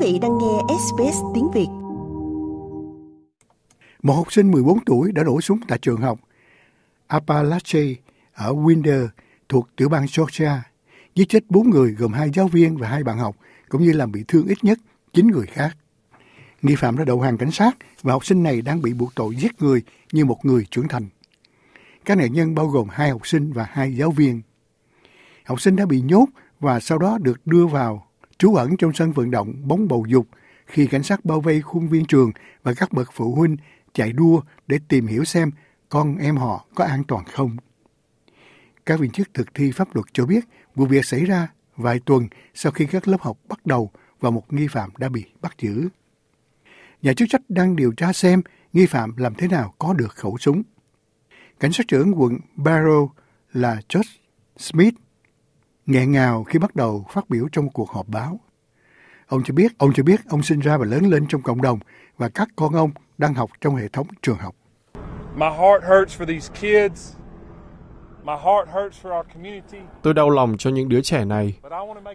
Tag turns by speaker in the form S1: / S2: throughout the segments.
S1: Quý vị đang nghe SBS tiếng Việt.
S2: Một học sinh 14 tuổi đã nổ súng tại trường học Apalache ở Winder thuộc tiểu bang Georgia, giết chết 4 người gồm hai giáo viên và hai bạn học, cũng như làm bị thương ít nhất 9 người khác. Nghi phạm đã đầu hàng cảnh sát và học sinh này đang bị buộc tội giết người như một người trưởng thành. Các nạn nhân bao gồm hai học sinh và hai giáo viên. Học sinh đã bị nhốt và sau đó được đưa vào trú ẩn trong sân vận động bóng bầu dục khi cảnh sát bao vây khuôn viên trường và các bậc phụ huynh chạy đua để tìm hiểu xem con em họ có an toàn không. Các viên chức thực thi pháp luật cho biết vụ việc xảy ra vài tuần sau khi các lớp học bắt đầu và một nghi phạm đã bị bắt giữ. Nhà chức trách đang điều tra xem nghi phạm làm thế nào có được khẩu súng. Cảnh sát trưởng quận Barrow là Josh Smith nghẹn ngào khi bắt đầu phát biểu trong cuộc họp báo. Ông cho biết, ông cho biết ông sinh ra và lớn lên trong cộng đồng và các con ông đang học trong hệ thống trường học.
S1: My heart hurts for these kids.
S3: Tôi đau lòng cho những đứa trẻ này.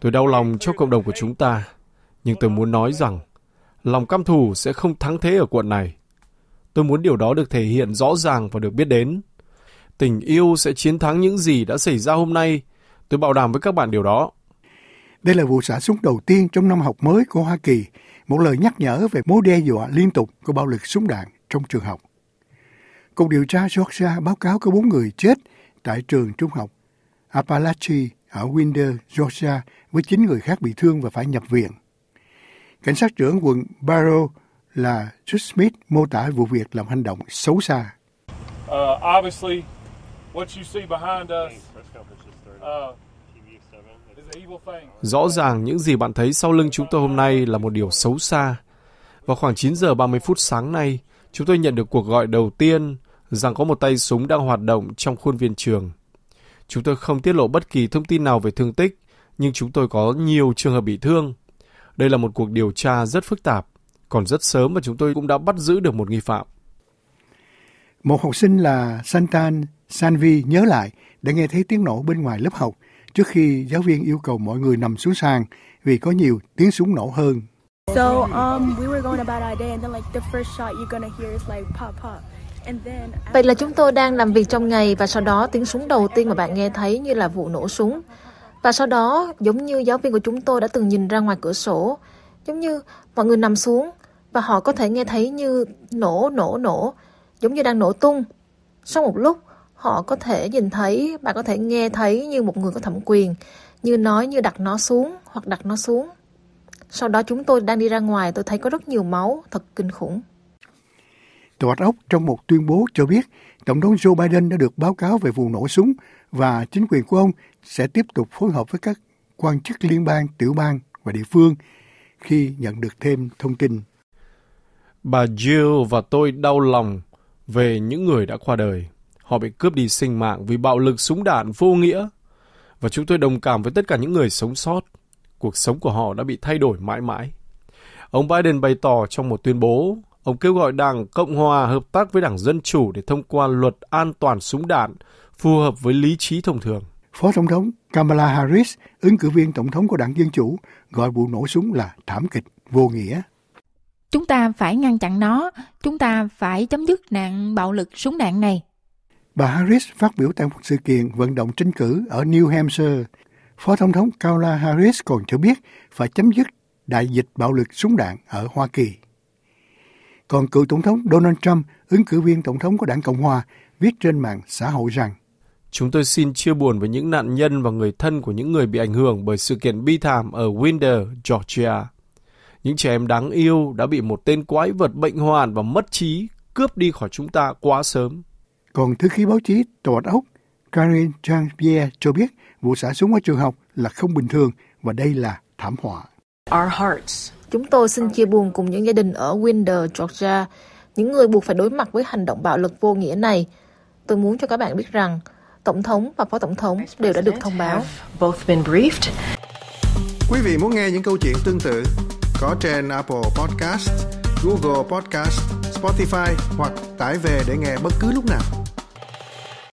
S3: Tôi đau lòng cho cộng đồng của chúng ta. Nhưng tôi muốn nói rằng, lòng căm thù sẽ không thắng thế ở quận này. Tôi muốn điều đó được thể hiện rõ ràng và được biết đến. Tình yêu sẽ chiến thắng những gì đã xảy ra hôm nay Tôi bảo đảm với các bạn điều đó.
S2: Đây là vụ xả súng đầu tiên trong năm học mới của Hoa Kỳ, một lời nhắc nhở về mối đe dọa liên tục của bạo lực súng đạn trong trường học. Cục điều tra Georgia báo cáo có bốn người chết tại trường trung học Apalachee ở Winder, Georgia với chín người khác bị thương và phải nhập viện. Cảnh sát trưởng quận Barrow là Jude Smith mô tả vụ việc làm hành động
S3: xấu xa. Uh, Rõ ràng những gì bạn thấy sau lưng chúng tôi hôm nay là một điều xấu xa. Vào khoảng 9 giờ 30 phút sáng nay, chúng tôi nhận được cuộc gọi đầu tiên rằng có một tay súng đang hoạt động trong khuôn viên trường. Chúng tôi không tiết lộ bất kỳ thông tin nào về thương tích, nhưng chúng tôi có nhiều trường hợp bị thương. Đây là một cuộc điều tra rất phức tạp, còn rất sớm và chúng tôi cũng đã bắt giữ được một nghi phạm.
S2: Một học sinh là Santan Sanvi nhớ lại đã nghe thấy tiếng nổ bên ngoài lớp học trước khi giáo viên yêu cầu mọi người nằm xuống sàn vì có nhiều tiếng súng nổ hơn.
S1: So um, we were going about our day and then like the first shot you're gonna hear is like pop pop. Vậy là chúng tôi đang làm việc trong ngày và sau đó tiếng súng đầu tiên mà bạn nghe thấy như là vụ nổ súng. Và sau đó, giống như giáo viên của chúng tôi đã từng nhìn ra ngoài cửa sổ, giống như mọi người nằm xuống và họ có thể nghe thấy như nổ, nổ, nổ, giống như đang nổ tung. Sau một lúc, họ có thể nhìn thấy bạn có thể nghe thấy như một người có thẩm quyền như nói như đặt nó xuống hoặc đặt nó xuống sau đó chúng tôi đang đi ra ngoài tôi thấy có rất nhiều máu thật kinh khủng
S2: Tòa Úc trong một tuyên bố cho biết Tổng thống Joe Biden đã được báo cáo về vụ nổ súng và chính quyền của ông sẽ tiếp tục phối hợp với các quan chức liên bang, tiểu bang và địa phương
S3: khi nhận được thêm thông tin. Bà Jill và tôi đau lòng về những người đã qua đời. Họ bị cướp đi sinh mạng vì bạo lực súng đạn vô nghĩa. Và chúng tôi đồng cảm với tất cả những người sống sót. Cuộc sống của họ đã bị thay đổi mãi mãi. Ông Biden bày tỏ trong một tuyên bố, ông kêu gọi Đảng Cộng hòa hợp tác với Đảng Dân chủ để thông qua luật an toàn súng đạn phù hợp với lý trí thông thường.
S2: Phó Tổng thống Kamala Harris, ứng cử viên Tổng thống của Đảng Dân Chủ, gọi vụ nổ súng là thảm kịch, vô nghĩa.
S1: Chúng ta phải ngăn chặn nó, chúng ta phải chấm dứt nạn bạo lực súng đạn này.
S2: Bà Harris phát biểu tại một sự kiện vận động tranh cử ở New Hampshire. Phó Tổng thống Kamala Harris còn cho biết phải chấm dứt đại dịch bạo lực súng đạn ở Hoa Kỳ. Còn cựu Tổng thống Donald Trump, ứng cử viên Tổng thống của đảng Cộng Hòa, viết trên mạng xã hội rằng
S3: Chúng tôi xin chia buồn với những nạn nhân và người thân của những người bị ảnh hưởng bởi sự kiện bi thảm ở Winder, Georgia. Những trẻ em đáng yêu đã bị một tên quái vật bệnh hoạn và mất trí cướp đi khỏi chúng ta quá sớm.
S2: Còn thư ký báo chí tòa Úc Karen Jean-Pierre cho biết vụ xả súng ở trường học là không bình thường và đây là thảm họa.
S1: Chúng tôi xin chia buồn cùng những gia đình ở Winder, Georgia, những người buộc phải đối mặt với hành động bạo lực vô nghĩa này. Tôi muốn cho các bạn biết rằng Tổng thống và Phó Tổng thống đều đã được thông báo.
S2: Quý vị muốn nghe những câu chuyện tương tự có trên Apple Podcast, Google Podcast, Spotify hoặc tải về để nghe bất cứ lúc nào.